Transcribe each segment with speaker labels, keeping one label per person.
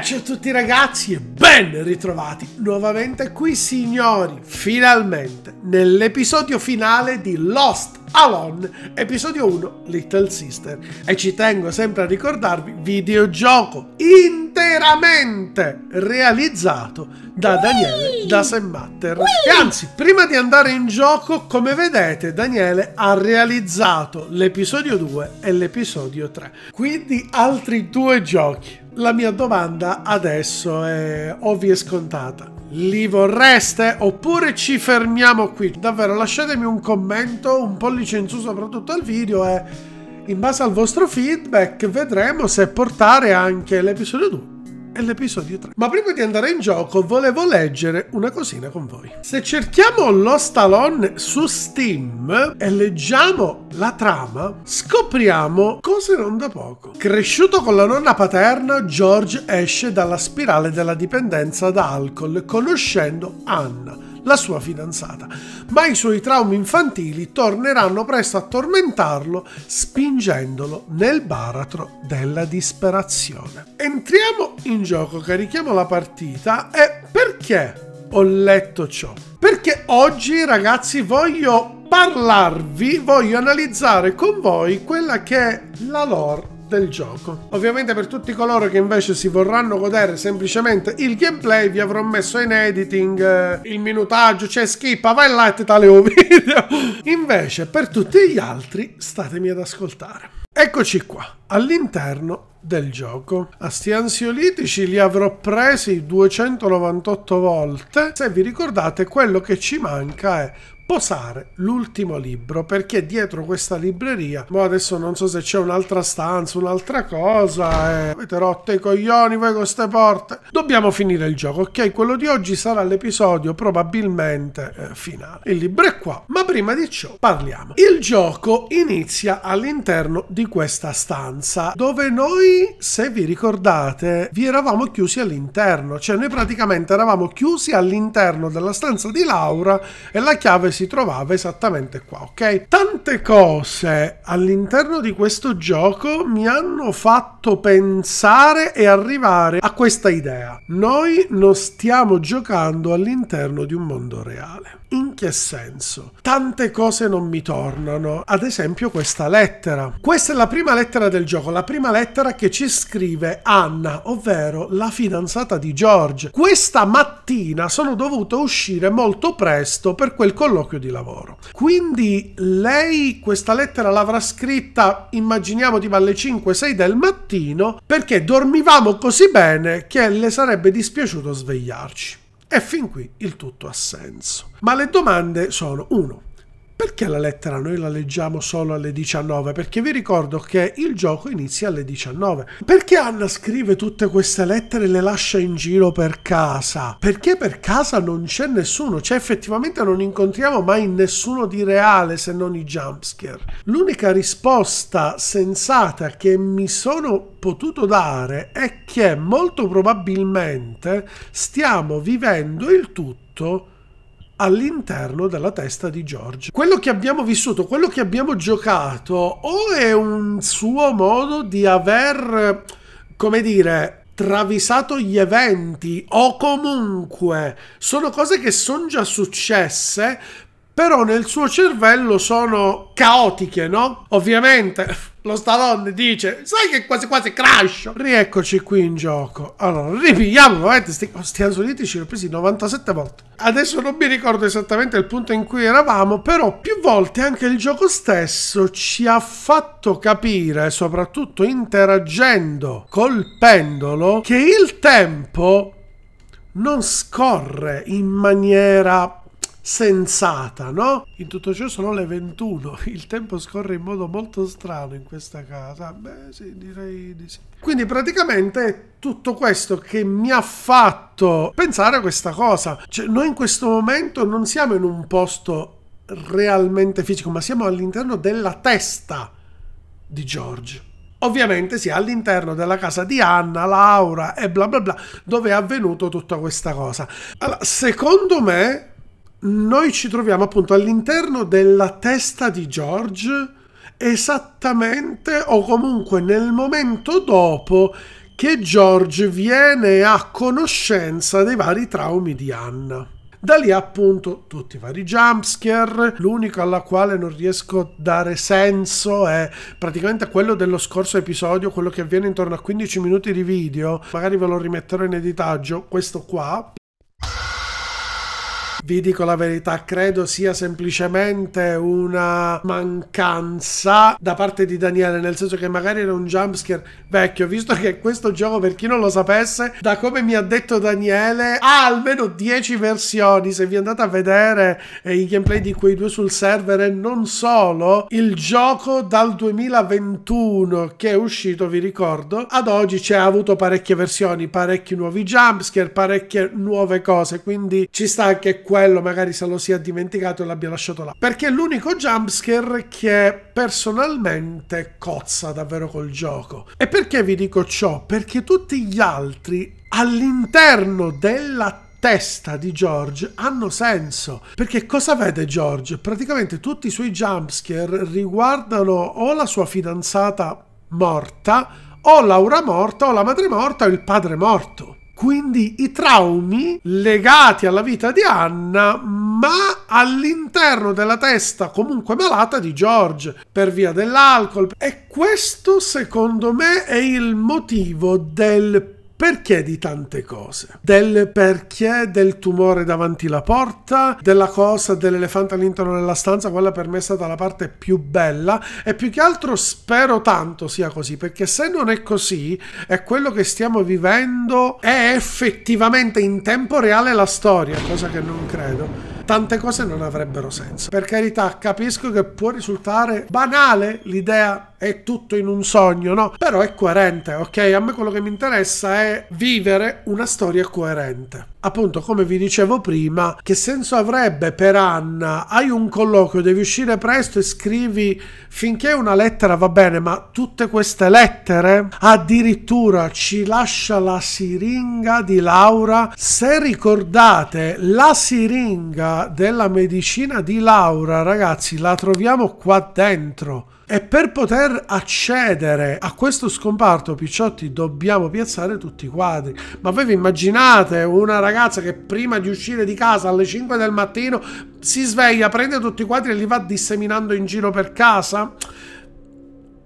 Speaker 1: ciao a tutti ragazzi e Ben ritrovati nuovamente qui signori, finalmente nell'episodio finale di Lost Alone, episodio 1 Little Sister e ci tengo sempre a ricordarvi videogioco interamente realizzato da Daniele da Semmatter e anzi prima di andare in gioco come vedete Daniele ha realizzato l'episodio 2 e l'episodio 3 quindi altri due giochi la mia domanda adesso è ovvia e scontata. Li vorreste oppure ci fermiamo qui? Davvero lasciatemi un commento, un pollice in su soprattutto al video e in base al vostro feedback vedremo se portare anche l'episodio 2 è l'episodio 3. Ma prima di andare in gioco volevo leggere una cosina con voi. Se cerchiamo lo Stallone su Steam e leggiamo la trama, scopriamo cose non da poco. Cresciuto con la nonna paterna, George esce dalla spirale della dipendenza da alcol conoscendo Anna la sua fidanzata, ma i suoi traumi infantili torneranno presto a tormentarlo, spingendolo nel baratro della disperazione. Entriamo in gioco, carichiamo la partita e perché ho letto ciò? Perché oggi ragazzi voglio parlarvi, voglio analizzare con voi quella che è la lore del gioco. Ovviamente per tutti coloro che invece si vorranno godere semplicemente il gameplay vi avrò messo in editing eh, il minutaggio, cioè schippa, vai là e tale un video. invece per tutti gli altri statemi ad ascoltare. Eccoci qua, all'interno del gioco. A ansiolitici li avrò presi 298 volte. Se vi ricordate, quello che ci manca è posare l'ultimo libro perché dietro questa libreria boh, adesso non so se c'è un'altra stanza un'altra cosa eh. avete rotto i coglioni voi con queste porte dobbiamo finire il gioco ok quello di oggi sarà l'episodio probabilmente eh, finale il libro è qua ma prima di ciò parliamo il gioco inizia all'interno di questa stanza dove noi se vi ricordate vi eravamo chiusi all'interno cioè noi praticamente eravamo chiusi all'interno della stanza di Laura e la chiave si si trovava esattamente qua, ok? Tante cose all'interno di questo gioco mi hanno fatto pensare e arrivare a questa idea. Noi non stiamo giocando all'interno di un mondo reale. In che senso? Tante cose non mi tornano, ad esempio questa lettera. Questa è la prima lettera del gioco, la prima lettera che ci scrive Anna, ovvero la fidanzata di George. Questa mattina sono dovuto uscire molto presto per quel colloquio di lavoro. Quindi lei questa lettera l'avrà scritta, immaginiamo tipo alle 5-6 del mattino, perché dormivamo così bene che le sarebbe dispiaciuto svegliarci. E fin qui il tutto ha senso. Ma le domande sono 1 perché la lettera noi la leggiamo solo alle 19? Perché vi ricordo che il gioco inizia alle 19. Perché Anna scrive tutte queste lettere e le lascia in giro per casa? Perché per casa non c'è nessuno, cioè effettivamente non incontriamo mai nessuno di reale se non i jumpscare. L'unica risposta sensata che mi sono potuto dare è che molto probabilmente stiamo vivendo il tutto all'interno della testa di George. Quello che abbiamo vissuto, quello che abbiamo giocato, o è un suo modo di aver, come dire, travisato gli eventi o comunque sono cose che sono già successe però nel suo cervello sono caotiche, no? Ovviamente lo Stallone dice, sai che quasi quasi crasho. Rieccoci qui in gioco. Allora, ripigliamo nuovamente, sti, oh, sti ansoliti ci ho presi 97 volte. Adesso non mi ricordo esattamente il punto in cui eravamo, però più volte anche il gioco stesso ci ha fatto capire, soprattutto interagendo col pendolo, che il tempo non scorre in maniera sensata, no? In tutto ciò sono le 21, il tempo scorre in modo molto strano in questa casa. Beh, sì, direi di sì. Quindi praticamente è tutto questo che mi ha fatto pensare a questa cosa. Cioè, noi in questo momento non siamo in un posto realmente fisico, ma siamo all'interno della testa di George. Ovviamente sì, all'interno della casa di Anna, Laura e bla bla bla, dove è avvenuto tutta questa cosa. Allora, secondo me noi ci troviamo appunto all'interno della testa di George esattamente o comunque nel momento dopo che George viene a conoscenza dei vari traumi di Anna. Da lì appunto tutti i vari jumpscare, l'unico alla quale non riesco a dare senso è praticamente quello dello scorso episodio, quello che avviene intorno a 15 minuti di video, magari ve lo rimetterò in editaggio, questo qua, vi dico la verità, credo sia semplicemente una mancanza da parte di Daniele, nel senso che magari era un jumpscare vecchio, visto che questo gioco, per chi non lo sapesse, da come mi ha detto Daniele, ha almeno 10 versioni. Se vi andate a vedere eh, i gameplay di quei due sul server e eh, non solo, il gioco dal 2021 che è uscito, vi ricordo, ad oggi ci ha avuto parecchie versioni, parecchi nuovi jumpscare, parecchie nuove cose, quindi ci sta anche questo quello magari se lo sia dimenticato e l'abbia lasciato là. Perché è l'unico jumpscare che personalmente cozza davvero col gioco. E perché vi dico ciò? Perché tutti gli altri all'interno della testa di George hanno senso. Perché cosa vede George? Praticamente tutti i suoi jumpscare riguardano o la sua fidanzata morta, o Laura morta, o la madre morta, o il padre morto. Quindi i traumi legati alla vita di Anna, ma all'interno della testa comunque malata di George per via dell'alcol. E questo secondo me è il motivo del perché di tante cose? Del perché, del tumore davanti la porta, della cosa dell'elefante all'interno della stanza, quella per me è stata la parte più bella e più che altro spero tanto sia così, perché se non è così è quello che stiamo vivendo è effettivamente in tempo reale la storia, cosa che non credo tante cose non avrebbero senso. Per carità, capisco che può risultare banale l'idea è tutto in un sogno, no? Però è coerente, ok? A me quello che mi interessa è vivere una storia coerente appunto come vi dicevo prima, che senso avrebbe per Anna? Hai un colloquio, devi uscire presto e scrivi finché una lettera va bene, ma tutte queste lettere addirittura ci lascia la siringa di Laura. Se ricordate, la siringa della medicina di Laura, ragazzi, la troviamo qua dentro e per poter accedere a questo scomparto, Picciotti, dobbiamo piazzare tutti i quadri. Ma voi vi immaginate una ragazza che prima di uscire di casa alle 5 del mattino si sveglia, prende tutti i quadri e li va disseminando in giro per casa?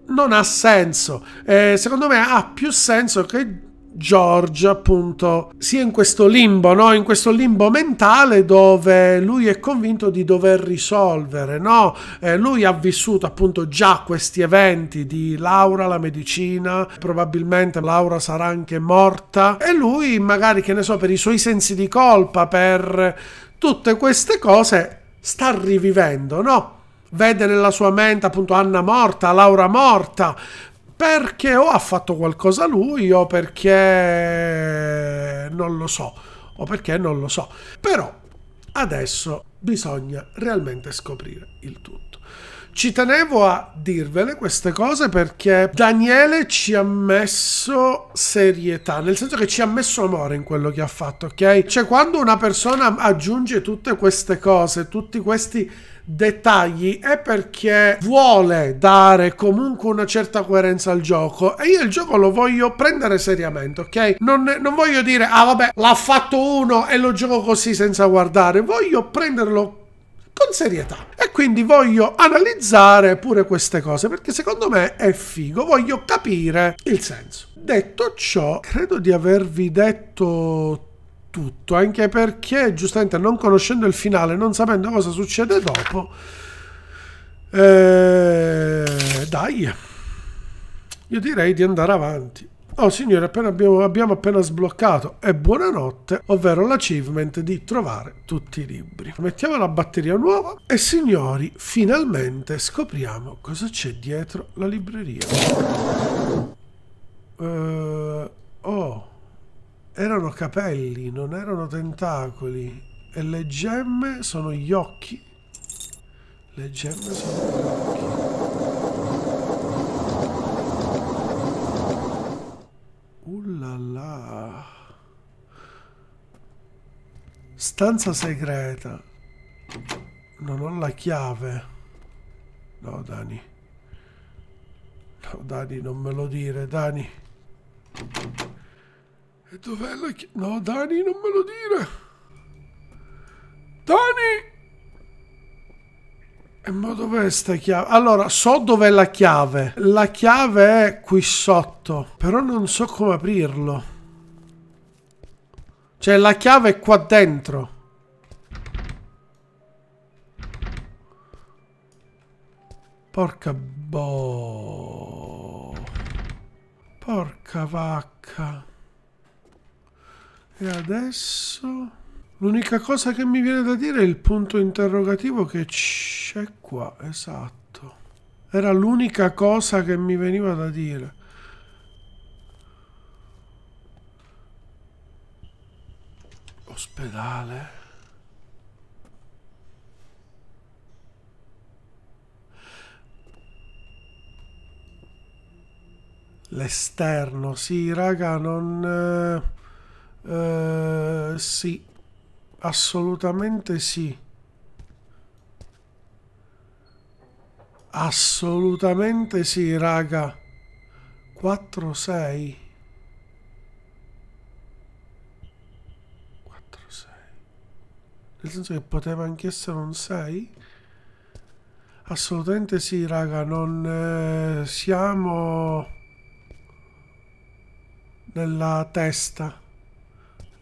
Speaker 1: Non ha senso. Eh, secondo me ha più senso che George appunto sia in questo limbo, no? in questo limbo mentale dove lui è convinto di dover risolvere, no? eh, lui ha vissuto appunto già questi eventi di Laura la medicina, probabilmente Laura sarà anche morta e lui magari che ne so per i suoi sensi di colpa, per tutte queste cose sta rivivendo, no? Vede nella sua mente appunto Anna morta, Laura morta, perché o ha fatto qualcosa lui o perché non lo so o perché non lo so però adesso bisogna realmente scoprire il tutto ci tenevo a dirvele queste cose perché Daniele ci ha messo serietà, nel senso che ci ha messo amore in quello che ha fatto, ok? Cioè quando una persona aggiunge tutte queste cose, tutti questi dettagli è perché vuole dare comunque una certa coerenza al gioco e io il gioco lo voglio prendere seriamente, ok? Non, non voglio dire, ah vabbè, l'ha fatto uno e lo gioco così senza guardare, voglio prenderlo con serietà. E quindi voglio analizzare pure queste cose perché secondo me è figo, voglio capire il senso. Detto ciò, credo di avervi detto tutto, anche perché giustamente non conoscendo il finale, non sapendo cosa succede dopo, eh, dai, io direi di andare avanti. Oh signore, appena abbiamo, abbiamo, appena sbloccato e buonanotte, ovvero l'achievement di trovare tutti i libri. Mettiamo la batteria nuova e signori, finalmente scopriamo cosa c'è dietro la libreria. Uh, oh erano capelli, non erano tentacoli. E le gemme sono gli occhi. Le gemme sono gli occhi. Ullala. Stanza segreta. Non ho la chiave. No, Dani. No, Dani, non me lo dire, Dani. E dov'è la chiave? No, Dani, non me lo dire. Dani! E ma dov'è sta chiave? Allora, so dov'è la chiave. La chiave è qui sotto, però non so come aprirlo. Cioè, la chiave è qua dentro. Porca boh. Porca vacca. E adesso... L'unica cosa che mi viene da dire è il punto interrogativo che c'è qua, esatto. Era l'unica cosa che mi veniva da dire. Ospedale. L'esterno, sì, raga, non... Eh, eh, sì, assolutamente sì. Assolutamente sì, raga. 4, 6. 4, 6. Nel senso che poteva anche essere un 6? Assolutamente sì, raga. Non eh, siamo nella testa.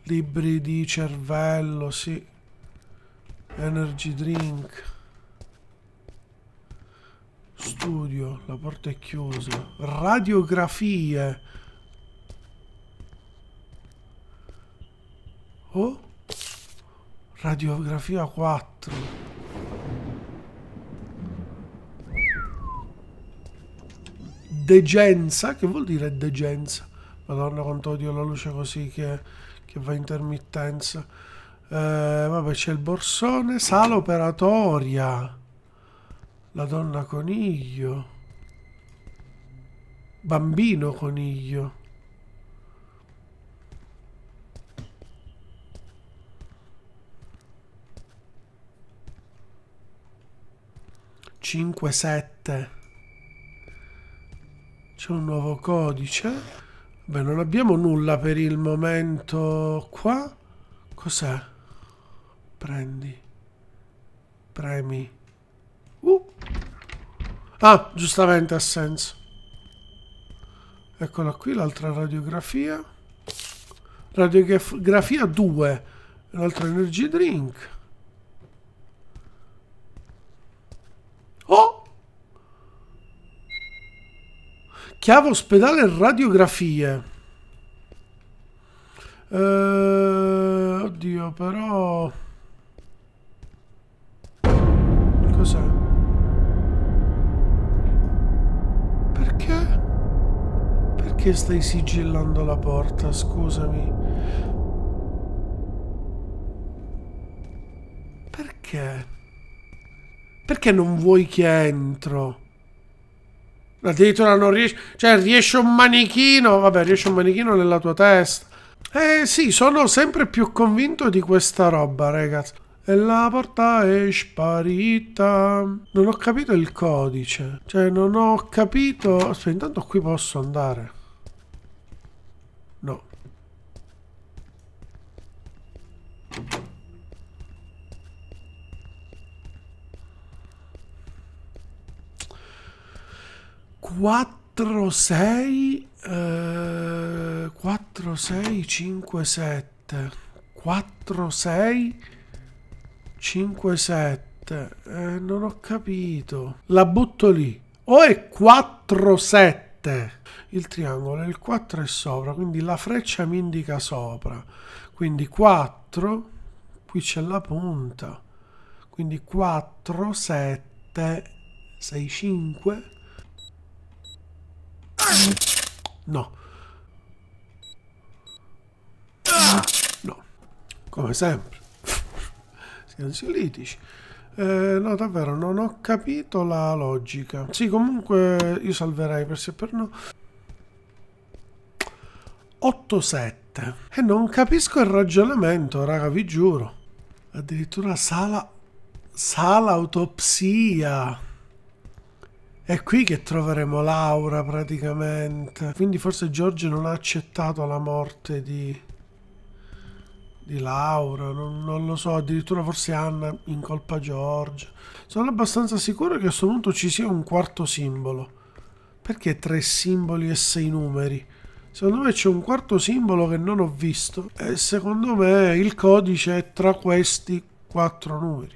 Speaker 1: Libri di cervello, sì. Energy drink. Studio, la porta è chiusa. Radiografie. Oh. Radiografia 4. Degenza, che vuol dire degenza? Madonna quanto odio la luce così che che va intermittenza. Eh, vabbè, c'è il borsone. Sala operatoria. La donna coniglio. Bambino coniglio. Cinque sette. C'è un nuovo codice. Beh, non abbiamo nulla per il momento qua. Cos'è? Prendi. Premi. Uh. Ah, giustamente ha senso. Eccola qui, l'altra radiografia. Radiografia 2. L'altro energy drink. Oh! chiave ospedale radiografie. Eh, oddio, però... Cos'è? Perché? Perché stai sigillando la porta? Scusami. Perché? Perché non vuoi che entro? Addirittura non riesce... Cioè, riesce un manichino... Vabbè, riesce un manichino nella tua testa. Eh sì, sono sempre più convinto di questa roba, ragazzi. E la porta è sparita. Non ho capito il codice. Cioè, non ho capito... Aspetta, intanto qui posso andare. No. 4, 6, eh, 4, 6, 5, 7, 4, 6, 5, 7, eh, non ho capito, la butto lì, o è 4, 7, il triangolo, il 4 è sopra, quindi la freccia mi indica sopra, quindi 4, qui c'è la punta, quindi 4, 7, 6, 5, No. No. Come sempre. Siamo ansiolitici. Eh, no, davvero, non ho capito la logica. Sì, comunque io salverei per se per no. 8-7. E eh, non capisco il ragionamento, raga, vi giuro. Addirittura sala... Sala autopsia. È qui che troveremo Laura praticamente. Quindi forse Giorgio non ha accettato la morte di, di Laura, non, non, lo so, addirittura forse Anna incolpa Giorgio. Sono abbastanza sicuro che a questo punto ci sia un quarto simbolo. Perché tre simboli e sei numeri? Secondo me c'è un quarto simbolo che non ho visto e secondo me il codice è tra questi quattro numeri.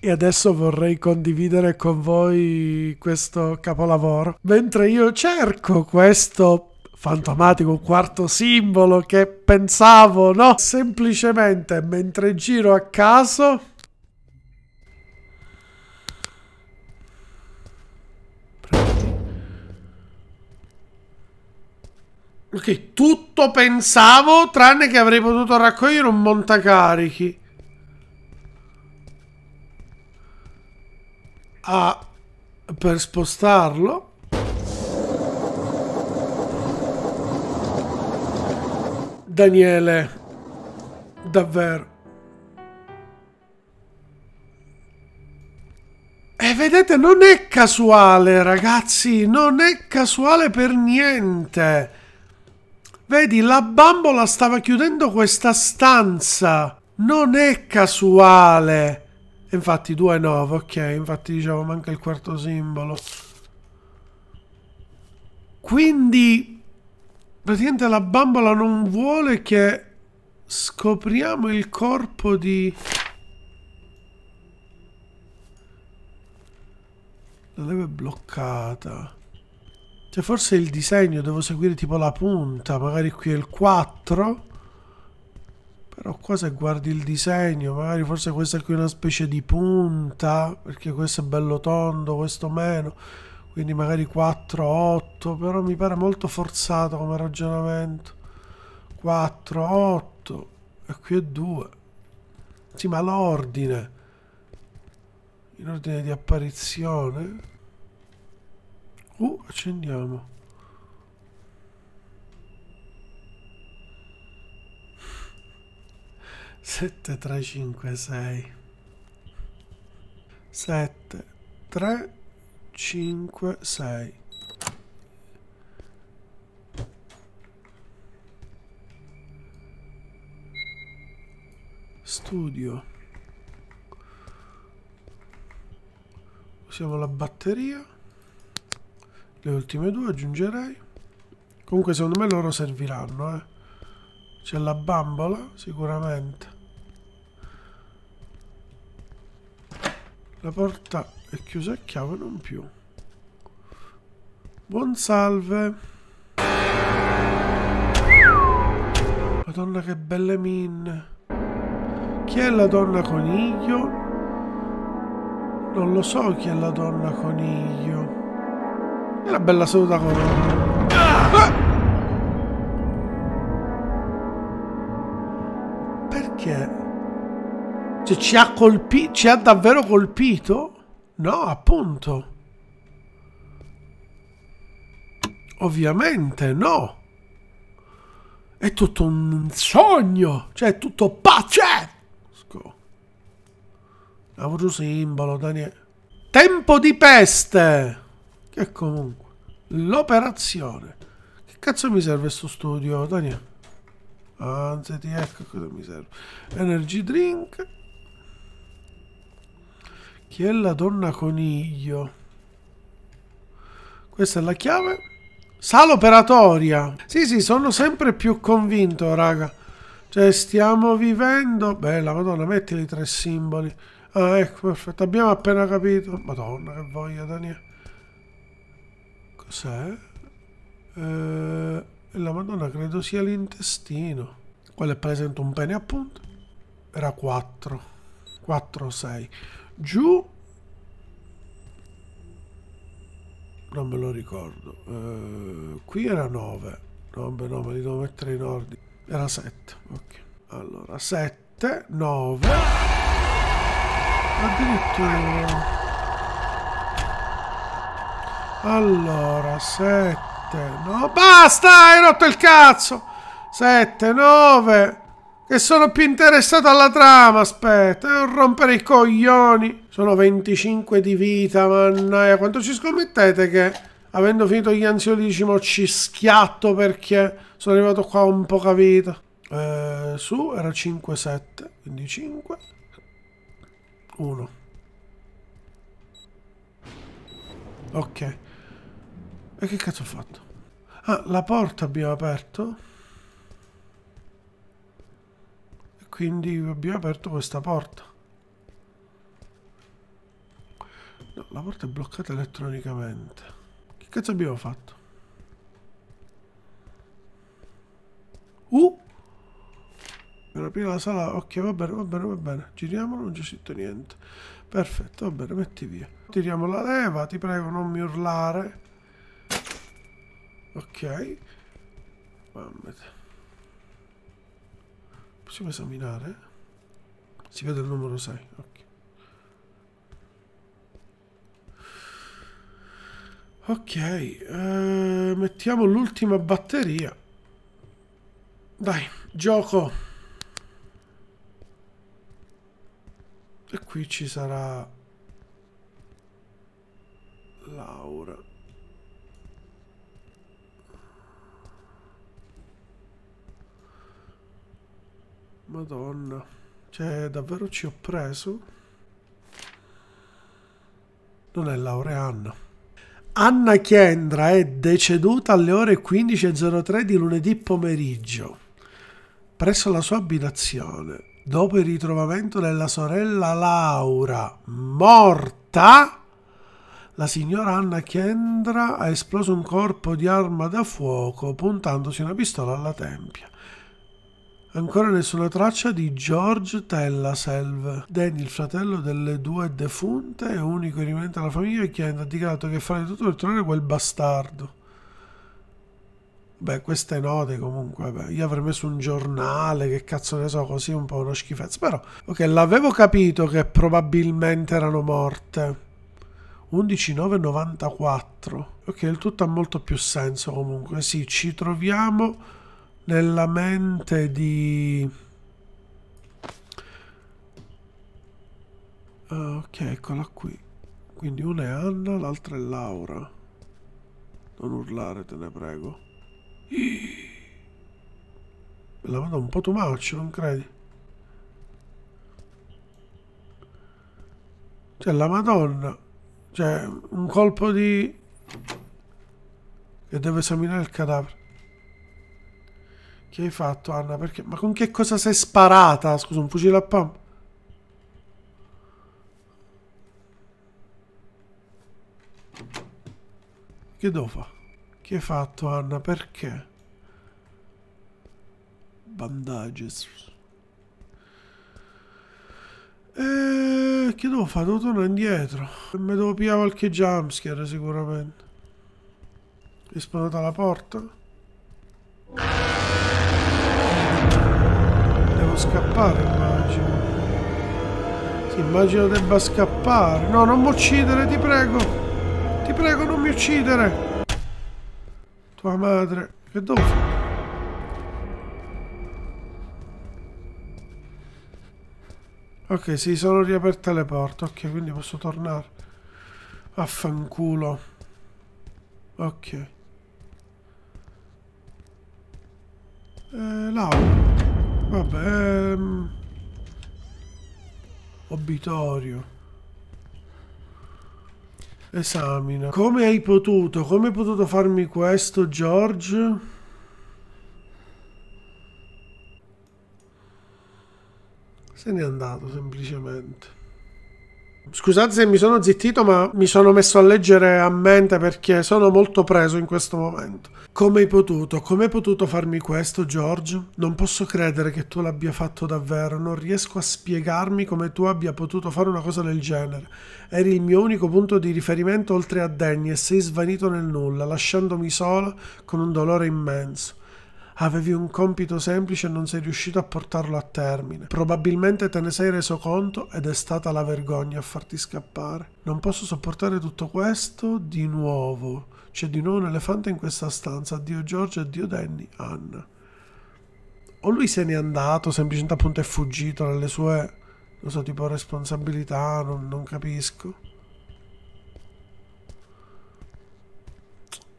Speaker 1: E adesso vorrei condividere con voi questo capolavoro. Mentre io cerco questo fantomatico quarto simbolo che pensavo, no? Semplicemente mentre giro a caso... Ok, tutto pensavo tranne che avrei potuto raccogliere un montacarichi. a, per spostarlo. Daniele, davvero. E vedete, non è casuale, ragazzi, non è casuale per niente. Vedi, la bambola stava chiudendo questa stanza. Non è casuale. Infatti 2 9, ok, infatti dicevo manca il quarto simbolo. Quindi praticamente la bambola non vuole che scopriamo il corpo di... La leva è bloccata. Cioè forse il disegno devo seguire tipo la punta, magari qui è il 4 però qua se guardi il disegno magari forse questa qui è una specie di punta perché questo è bello tondo questo meno quindi magari 4 8 però mi pare molto forzato come ragionamento 4 8 e qui è 2 sì ma l'ordine in ordine di apparizione uh accendiamo 7 3 5 6 7 3 5 6 studio usiamo la batteria le ultime due aggiungerei comunque secondo me loro serviranno eh. c'è la bambola sicuramente La porta è chiusa a chiave, non più. Buon salve. Madonna che belle min. Chi è la donna coniglio? Non lo so chi è la donna coniglio. È una bella seduta con... Ah! Perché? Cioè, ci ha colpito, ci ha davvero colpito? No, appunto. Ovviamente no. È tutto un sogno. Cioè, è tutto pazzesco. Avevo simbolo, Daniele. Tempo di peste. Che comunque. L'operazione. Che cazzo mi serve sto studio, Daniele? Anzi, ti ecco cosa mi serve. Energy drink. Chi è la donna coniglio? Questa è la chiave. Sala operatoria. Sì, sì, sono sempre più convinto, raga. Cioè, stiamo vivendo... Bella, madonna, mettili tre simboli. Ah, ecco, perfetto. Abbiamo appena capito. Madonna, che voglia, Daniele. Cos'è? Eh, la madonna credo sia l'intestino. Quello è presente un pene, appunto. Era 4. 4, 6 giù non me lo ricordo eh, qui era 9 no beh no ma li devo mettere in ordine era 7 ok allora 7 9 addirittura allora 7 no basta hai rotto il cazzo 7 9 che sono più interessato alla trama, aspetta, non rompere i coglioni. Sono 25 di vita, mannaia, quanto ci scommettete che avendo finito gli ansiolitici ci schiatto perché sono arrivato qua con poca vita. Eh, su, era 5-7, quindi 5. 1. Ok. E che cazzo ho fatto? Ah, la porta abbiamo aperto? quindi abbiamo aperto questa porta no, la porta è bloccata elettronicamente che cazzo abbiamo fatto? uh per aprire la sala ok va bene va bene va bene giriamolo non c'è scritto niente perfetto va bene metti via tiriamo la leva ti prego non mi urlare ok Mamma mia. Possiamo esaminare? Si vede il numero 6, ok. Ok, eh, mettiamo l'ultima batteria. Dai, gioco. E qui ci sarà Laura. Madonna. Cioè, davvero ci ho preso? Non è Laureanna. Anna Chiendra è deceduta alle ore 15.03 di lunedì pomeriggio presso la sua abitazione dopo il ritrovamento della sorella Laura morta. La signora Anna Chiendra ha esploso un corpo di arma da fuoco puntandosi una pistola alla tempia. Ancora nessuna traccia di George Tellaselv. Danny, il fratello delle due defunte e unico rimanente alla famiglia, che ha indicato che fare tutto per trovare quel bastardo. Beh, queste note comunque, beh, io avrei messo un giornale, che cazzo ne so, così un po' una schifezza. Però, ok, l'avevo capito che probabilmente erano morte. 11.994. Ok, il tutto ha molto più senso comunque. Sì, ci troviamo nella mente di... Ah, ok, eccola qui. Quindi una è Anna, l'altra è Laura. Non urlare, te ne prego. Me la vado un po' too much non credi? Cioè, la Madonna. Cioè, un colpo di... Che deve esaminare il cadavere. Che hai fatto, Anna? Perché? Ma con che cosa sei sparata? Scusa, un fucile a pompa? Che devo fare? Che hai fatto, Anna? Perché? Bandages. Eh, che devo fare? Devo tornare indietro. Mi devo pigliare qualche jumpscare sicuramente. È sparata la porta. scappare, immagino. Sì, immagino debba scappare. No, non mi uccidere, ti prego. Ti prego, non mi uccidere. Tua madre. Che dove? Ok, si sì, sono riaperte le porte. Ok, quindi posso tornare. Affanculo. Ok. Eh, Laura. Vabbè... Ehm, obitorio. Esamina. Come hai potuto? Come hai potuto farmi questo, George? Se n'è andato semplicemente. Scusate se mi sono zittito, ma mi sono messo a leggere a mente perché sono molto preso in questo momento. Come hai potuto? Come hai potuto farmi questo, George? Non posso credere che tu l'abbia fatto davvero. Non riesco a spiegarmi come tu abbia potuto fare una cosa del genere. Eri il mio unico punto di riferimento oltre a Danny e sei svanito nel nulla, lasciandomi sola con un dolore immenso. Avevi un compito semplice e non sei riuscito a portarlo a termine. Probabilmente te ne sei reso conto ed è stata la vergogna a farti scappare. Non posso sopportare tutto questo di nuovo. C'è di nuovo un elefante in questa stanza. Addio Giorgio, addio Danny, Anna. O lui se n'è andato, semplicemente appunto è fuggito dalle sue, non so, tipo responsabilità, non, non capisco.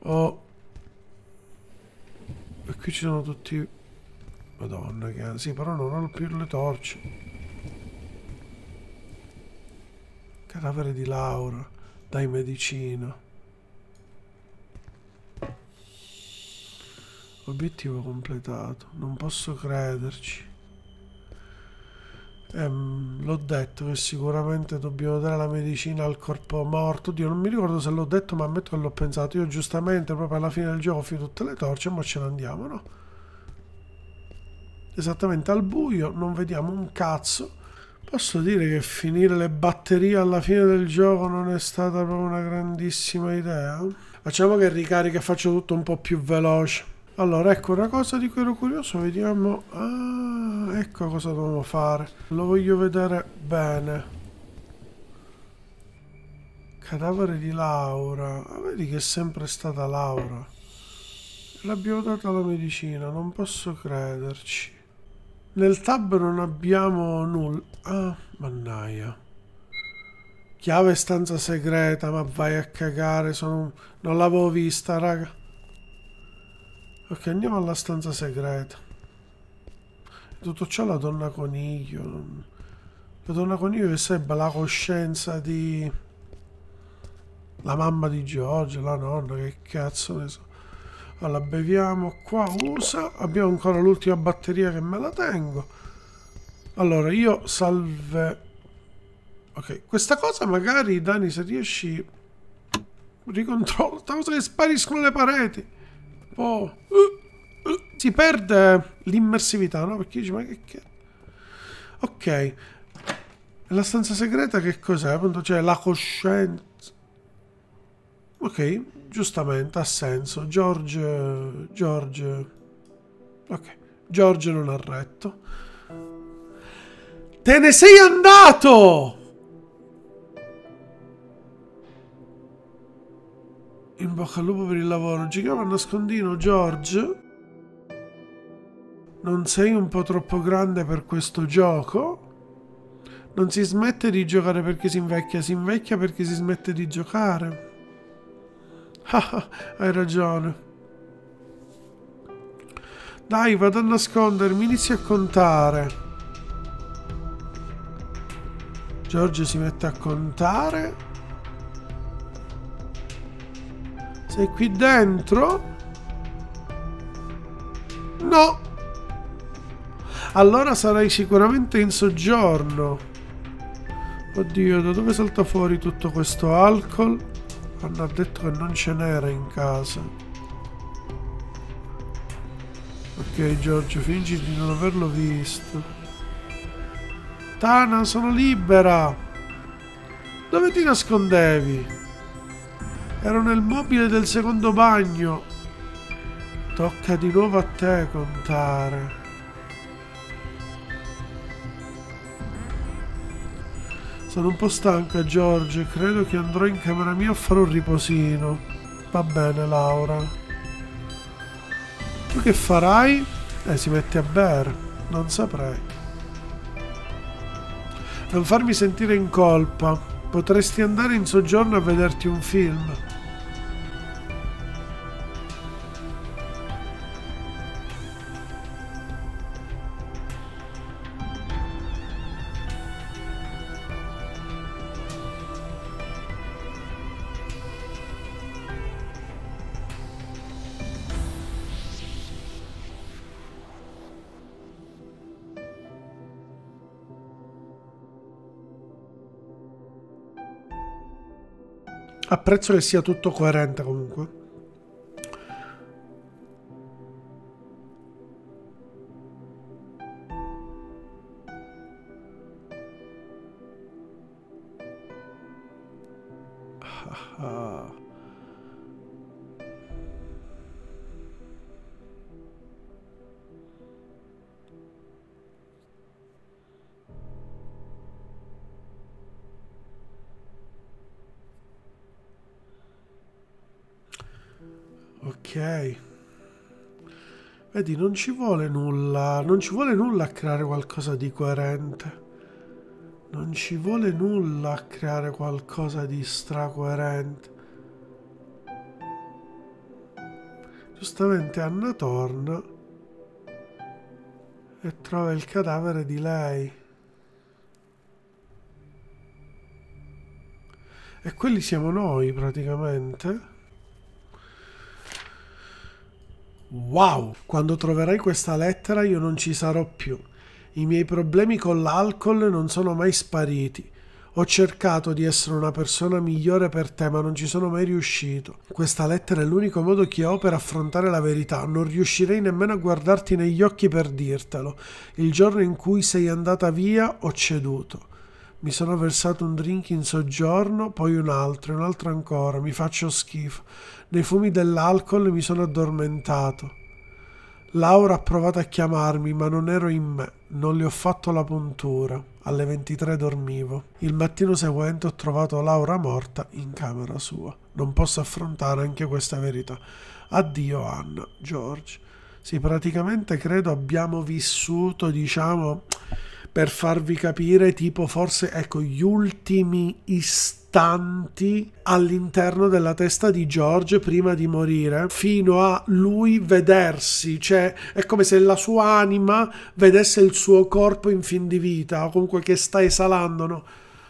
Speaker 1: O... Oh e qui ci sono tutti... Madonna, che... Sì, però non ho più le torce. Cadavere di Laura. Dai medicina. Obiettivo completato. Non posso crederci ehm, l'ho detto che sicuramente dobbiamo dare la medicina al corpo morto. Dio, non mi ricordo se l'ho detto, ma ammetto che l'ho pensato. Io giustamente proprio alla fine del gioco ho finito tutte le torce, ma ce ne andiamo, no? Esattamente al buio, non vediamo un cazzo. Posso dire che finire le batterie alla fine del gioco non è stata proprio una grandissima idea? Facciamo che ricarica e faccio tutto un po' più veloce. Allora, ecco una cosa di cui ero curioso, vediamo... Ah, ecco cosa dobbiamo fare. Lo voglio vedere bene. Cadavere di Laura. Ah, vedi che è sempre stata Laura. L'abbiamo data la medicina, non posso crederci. Nel tab non abbiamo nulla. Ah, mannaia. Chiave stanza segreta, ma vai a cagare, sono... Non l'avevo vista, raga. Ok, andiamo alla stanza segreta. Tutto ciò la donna coniglio. La donna coniglio sembra la coscienza di... La mamma di Giorgio, la nonna, che cazzo ne so. Allora, beviamo qua, usa. Abbiamo ancora l'ultima batteria che me la tengo. Allora, io salve... Ok, questa cosa magari, Dani, se riesci... Ricontrollo. sta cosa che spariscono le pareti po'... si perde l'immersività, no? Perché dici, ma che... che... Ok. La stanza segreta che cos'è? Appunto, cioè la coscienza... Ok, giustamente, ha senso. George... George... Ok, George non ha retto. Te ne sei andato! in bocca al lupo per il lavoro. Ci chiama nascondino George. Non sei un po' troppo grande per questo gioco? Non si smette di giocare perché si invecchia, si invecchia perché si smette di giocare. Ah, ah, hai ragione. Dai, vado a nascondermi, inizi a contare. Giorgio si mette a contare Sei qui dentro? No! Allora sarai sicuramente in soggiorno. Oddio, da dove salta fuori tutto questo alcol? Hanno detto che non ce n'era in casa. Ok Giorgio, fingi di non averlo visto. Tana, sono libera! Dove ti nascondevi? Ero nel mobile del secondo bagno. Tocca di nuovo a te contare. Sono un po' stanca, George. Credo che andrò in camera mia a fare un riposino. Va bene, Laura. Tu che farai? Eh, si mette a bere. Non saprei. Non farmi sentire in colpa. Potresti andare in soggiorno a vederti un film. Apprezzo che sia tutto coerente comunque. Ah, ah. ah. ok vedi non ci vuole nulla non ci vuole nulla a creare qualcosa di coerente non ci vuole nulla a creare qualcosa di stracoerente giustamente Anna torna e trova il cadavere di lei e quelli siamo noi praticamente wow, quando troverai questa lettera io non ci sarò più. I miei problemi con l'alcol non sono mai spariti. Ho cercato di essere una persona migliore per te, ma non ci sono mai riuscito. Questa lettera è l'unico modo che ho per affrontare la verità. Non riuscirei nemmeno a guardarti negli occhi per dirtelo. Il giorno in cui sei andata via ho ceduto. Mi sono versato un drink in soggiorno, poi un altro, un altro ancora, mi faccio schifo. Nei fumi dell'alcol mi sono addormentato. Laura ha provato a chiamarmi, ma non ero in me. Non le ho fatto la puntura. Alle 23 dormivo. Il mattino seguente ho trovato Laura morta in camera sua. Non posso affrontare anche questa verità. Addio Anna, George. Sì, praticamente credo abbiamo vissuto, diciamo, per farvi capire, tipo forse, ecco, gli ultimi istanti costanti all'interno della testa di George prima di morire, fino a lui vedersi, cioè è come se la sua anima vedesse il suo corpo in fin di vita, o comunque che sta esalando no?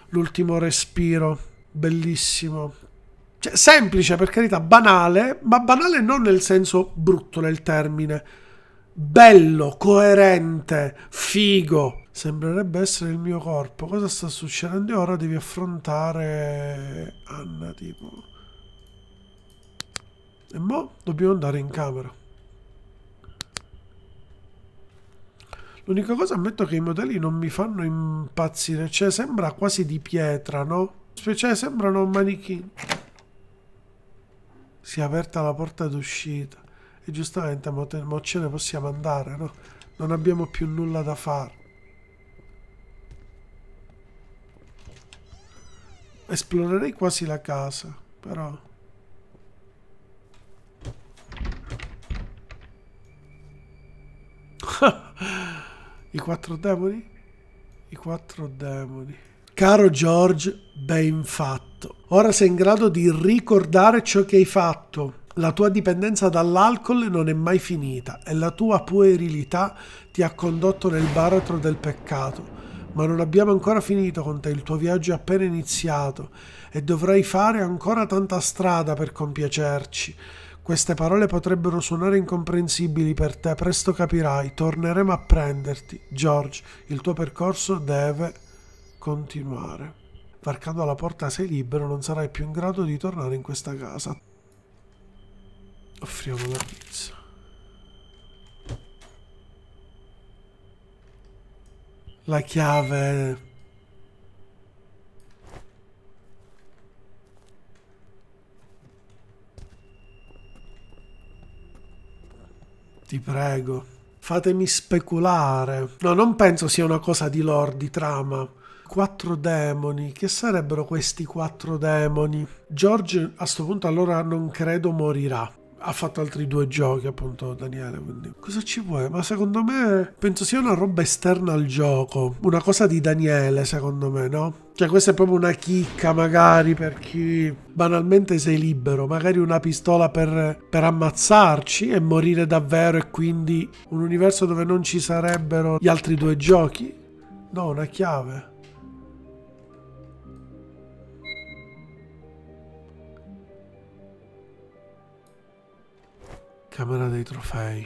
Speaker 1: l'ultimo respiro. Bellissimo, cioè, semplice per carità, banale, ma banale non nel senso brutto del termine. Bello, coerente, figo, Sembrerebbe essere il mio corpo. Cosa sta succedendo? E ora devi affrontare Anna, tipo. E mo' dobbiamo andare in camera. L'unica cosa ammetto che i modelli non mi fanno impazzire, cioè sembra quasi di pietra, no? Cioè sembrano manichini. Si è aperta la porta d'uscita e giustamente mo, mo ce ne possiamo andare, no? Non abbiamo più nulla da fare. Esplorerei quasi la casa, però... I quattro demoni? I quattro demoni. Caro George, ben fatto. Ora sei in grado di ricordare ciò che hai fatto. La tua dipendenza dall'alcol non è mai finita e la tua puerilità ti ha condotto nel baratro del peccato ma non abbiamo ancora finito con te, il tuo viaggio è appena iniziato e dovrai fare ancora tanta strada per compiacerci. Queste parole potrebbero suonare incomprensibili per te, presto capirai, torneremo a prenderti. George, il tuo percorso deve continuare. Varcando la porta sei libero, non sarai più in grado di tornare in questa casa. Offriamo la pizza. la chiave Ti prego, fatemi speculare. No, non penso sia una cosa di lore, di trama. Quattro demoni, che sarebbero questi quattro demoni? George a questo punto allora non credo morirà ha fatto altri due giochi appunto Daniele quindi cosa ci vuoi? ma secondo me penso sia una roba esterna al gioco una cosa di Daniele secondo me no cioè questa è proprio una chicca magari per chi banalmente sei libero magari una pistola per, per ammazzarci e morire davvero e quindi un universo dove non ci sarebbero gli altri due giochi no una chiave Camera dei trofei.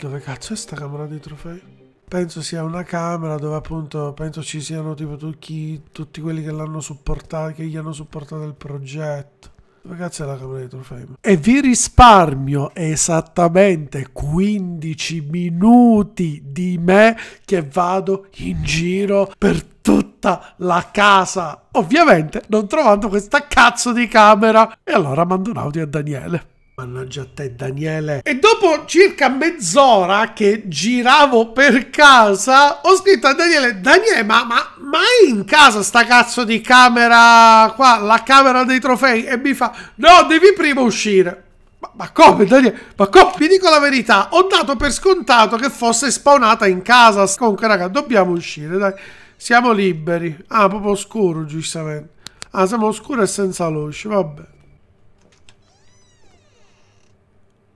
Speaker 1: Dove cazzo è sta camera dei trofei? Penso sia una camera dove appunto penso ci siano tipo tutti, tutti quelli che l'hanno supportato, che gli hanno supportato il progetto. Dove cazzo è la camera dei trofei? E vi risparmio esattamente 15 minuti di me che vado in giro per tutta la casa. Ovviamente non trovando questa cazzo di camera. E allora mando un audio a Daniele. Mannaggia a te, Daniele. E dopo circa mezz'ora che giravo per casa, ho scritto a Daniele: Daniele, ma, ma, ma è in casa sta cazzo di camera qua, la camera dei trofei? E mi fa: No, devi prima uscire. Ma, ma, come, Daniele? Ma come? Vi dico la verità: ho dato per scontato che fosse spawnata in casa. Comunque, raga, dobbiamo uscire, dai. Siamo liberi. Ah, proprio oscuro, giustamente. Ah, siamo oscuri e senza luce, vabbè.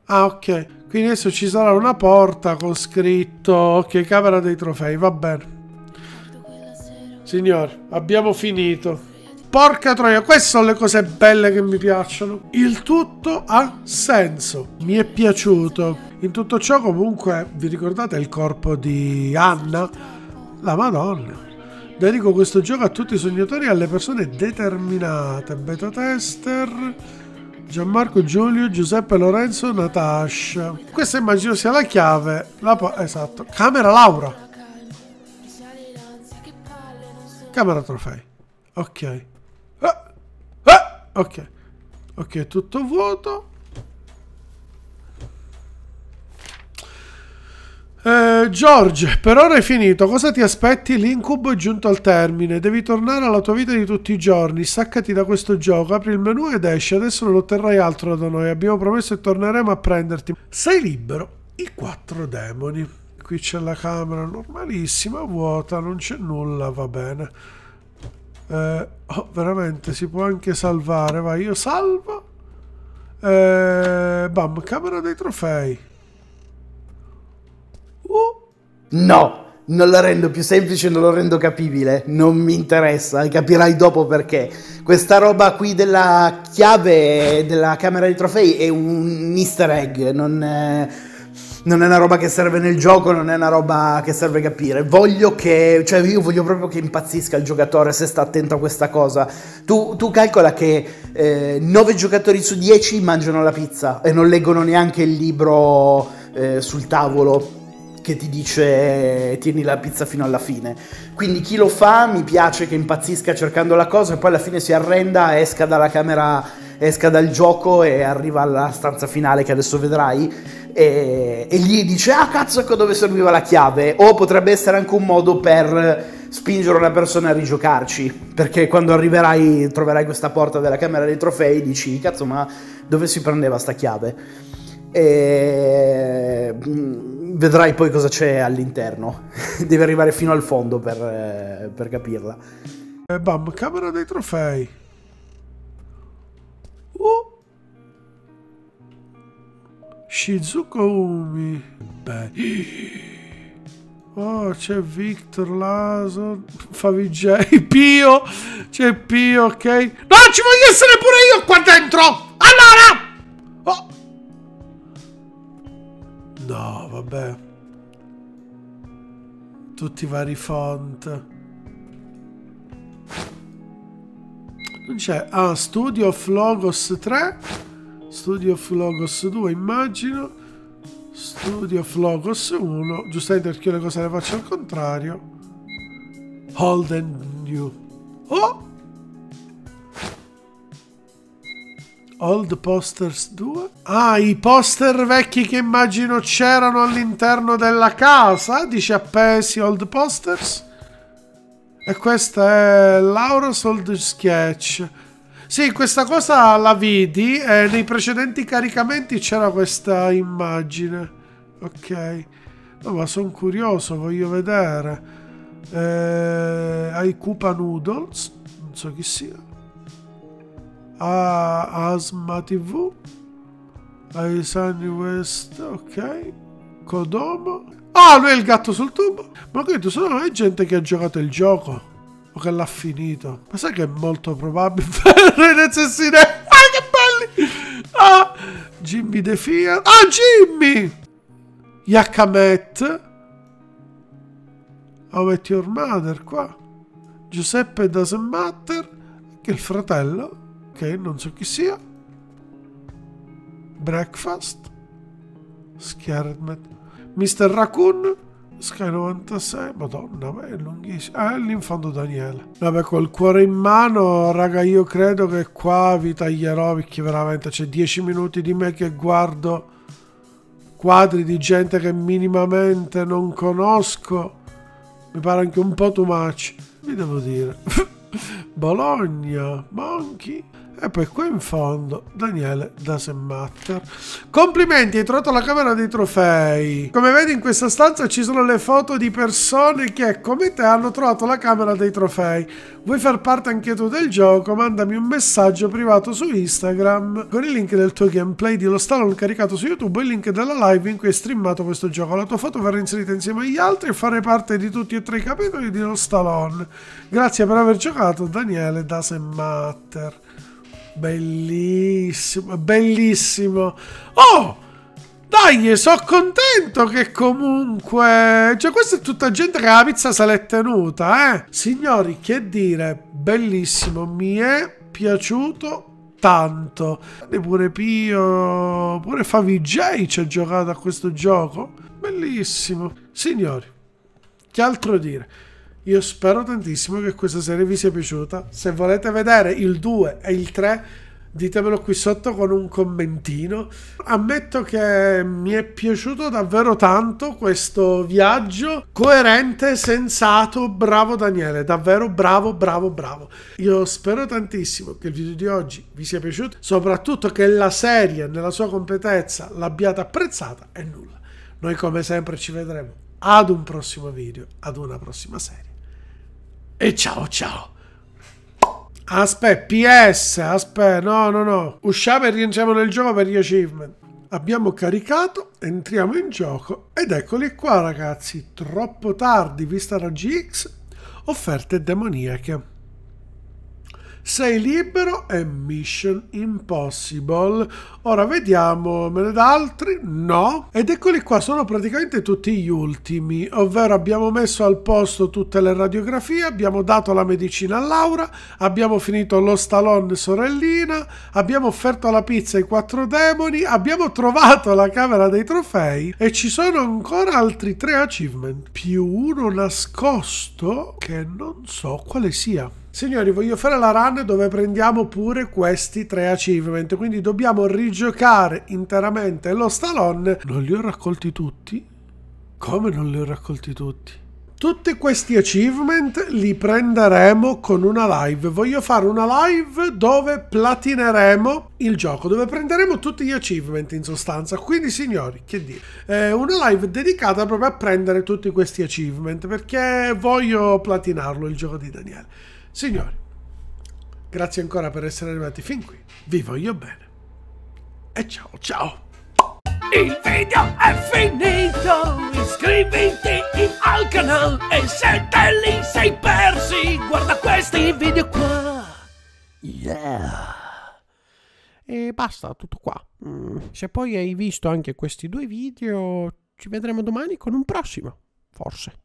Speaker 1: Ah, ok. Quindi adesso ci sarà una porta con scritto Ok, camera dei trofei, va bene. Signori, abbiamo finito. Porca troia, queste sono le cose belle che mi piacciono. Il tutto ha senso. Mi è piaciuto. In tutto ciò comunque, vi ricordate il corpo di Anna? La Madonna. Dedico questo gioco a tutti i sognatori e alle persone determinate. Beta tester Gianmarco Giulio Giuseppe Lorenzo Natasha. Questa immagino sia la chiave. La esatto. Camera Laura. Camera trofei. Ok. Ah, ah, ok. Ok, tutto vuoto. Eh, George, per ora è finito. Cosa ti aspetti? L'incubo è giunto al termine. Devi tornare alla tua vita di tutti i giorni. Saccati da questo gioco, apri il menu ed esci. Adesso non otterrai altro da noi. Abbiamo promesso e torneremo a prenderti. Sei libero. I quattro demoni. Qui c'è la camera normalissima, vuota, non c'è nulla, va bene. Eh, oh, veramente, si può anche salvare. Vai, io salvo. Eh, bam, camera dei trofei.
Speaker 2: No, non lo rendo più semplice, non lo rendo capibile, non mi interessa, capirai dopo perché. Questa roba qui della chiave della camera dei trofei è un easter egg, non è, non è una roba che serve nel gioco, non è una roba che serve capire. Voglio che, cioè io voglio proprio che impazzisca il giocatore se sta attento a questa cosa. Tu, tu calcola che eh, 9 giocatori su 10 mangiano la pizza e non leggono neanche il libro eh, sul tavolo che ti dice eh, tieni la pizza fino alla fine. Quindi chi lo fa mi piace che impazzisca cercando la cosa e poi alla fine si arrenda, esca dalla camera, esca dal gioco e arriva alla stanza finale che adesso vedrai e, e gli dice ah cazzo ecco dove serviva la chiave o potrebbe essere anche un modo per spingere una persona a rigiocarci perché quando arriverai troverai questa porta della camera dei trofei e dici cazzo ma dove si prendeva sta chiave e mm, vedrai poi cosa c'è all'interno. Devi arrivare fino al fondo per, eh, per capirla. E eh, bam,
Speaker 1: camera dei trofei. Oh. Shizuko Umi. Beh. Oh, c'è Victor Laso, Favij, Pio, c'è Pio, ok. No, ci voglio essere pure io qua dentro! vabbè. Tutti i vari font. Non c'è. Ah, Studio of Logos 3. Studio of Logos 2, immagino. Studio of Logos 1. Giustamente perché io le cose le faccio al contrario. Hold and New. Oh! Old Posters 2? Ah, i poster vecchi che immagino c'erano all'interno della casa, dice appesi Old Posters. E questa è Lauros Old Sketch. Sì, questa cosa la vidi e nei precedenti caricamenti c'era questa immagine. Ok. No, ma sono curioso, voglio vedere. Eh, ai Koopa Noodles, non so chi sia a Asma TV, ai Sunny West, ok, Kodomo. Ah, lui è il gatto sul tubo. Ma quindi sono è gente che ha giocato il gioco o che l'ha finito. Ma sai che è molto probabile per necessità. Ah, che belli! Ah, Jimmy DeFia. Ah, Jimmy! Yakamet. How oh, met your mother qua. Giuseppe Doesn't Matter, che il fratello ok, non so chi sia, Breakfast, Schermet, Mr. Raccoon, Sky 96, madonna, ma è lunghissimo. Ah, fondo Daniele. Vabbè, col cuore in mano, raga, io credo che qua vi taglierò perché veramente c'è 10 minuti di me che guardo quadri di gente che minimamente non conosco. Mi pare anche un po' too much, vi devo dire. Bologna, Monchi. E poi qua in fondo Daniele Dasenmatter. Complimenti, hai trovato la camera dei trofei. Come vedi in questa stanza ci sono le foto di persone che come te hanno trovato la camera dei trofei. Vuoi far parte anche tu del gioco? Mandami un messaggio privato su Instagram con il link del tuo gameplay di Lo Stallone caricato su YouTube e il link della live in cui è streamato questo gioco. La tua foto verrà inserita insieme agli altri e fare parte di tutti e tre i capitoli di Lo Stallone. Grazie per aver giocato Daniele Dasenmatter. Bellissimo, bellissimo. Oh! Dai, sono contento che comunque... Cioè, questa è tutta gente che la pizza se l'è tenuta, eh? Signori, che dire, bellissimo, mi è piaciuto tanto. E pure Pio, pure Favij ci ha giocato a questo gioco. Bellissimo. Signori, che altro dire? Io spero tantissimo che questa serie vi sia piaciuta. Se volete vedere il 2 e il 3, ditemelo qui sotto con un commentino. Ammetto che mi è piaciuto davvero tanto questo viaggio coerente, sensato, bravo Daniele, davvero bravo, bravo, bravo. Io spero tantissimo che il video di oggi vi sia piaciuto, soprattutto che la serie nella sua completezza l'abbiate apprezzata e nulla. Noi come sempre ci vedremo ad un prossimo video, ad una prossima serie e ciao ciao. Aspetta, PS, aspetta, no, no, no. Usciamo e rientriamo nel gioco per gli achievement. Abbiamo caricato, entriamo in gioco ed eccoli qua ragazzi, troppo tardi vista la GX, offerte demoniache. Sei libero e Mission Impossible. Ora vediamo, me ne dà altri? No. Ed eccoli qua, sono praticamente tutti gli ultimi, ovvero abbiamo messo al posto tutte le radiografie, abbiamo dato la medicina a Laura, abbiamo finito lo stalon sorellina, abbiamo offerto la pizza ai quattro demoni, abbiamo trovato la camera dei trofei e ci sono ancora altri tre achievement, più uno nascosto che non so quale sia. Signori, voglio fare la run dove prendiamo pure questi tre achievement, quindi dobbiamo rigiocare interamente lo Stallone. Non li ho raccolti tutti? Come non li ho raccolti tutti? Tutti questi achievement li prenderemo con una live. Voglio fare una live dove platineremo il gioco, dove prenderemo tutti gli achievement in sostanza. Quindi signori, che dire, eh, una live dedicata proprio a prendere tutti questi achievement perché voglio platinarlo il gioco di Daniele. Signori, grazie ancora per essere arrivati fin qui. Vi voglio bene. E ciao ciao!
Speaker 2: Il video è finito! Iscriviti al canale e se te li sei persi, guarda questi video qua!
Speaker 1: Yeah! E basta, tutto qua. Mm. Se poi hai visto anche questi due video, ci vedremo domani con un prossimo, forse.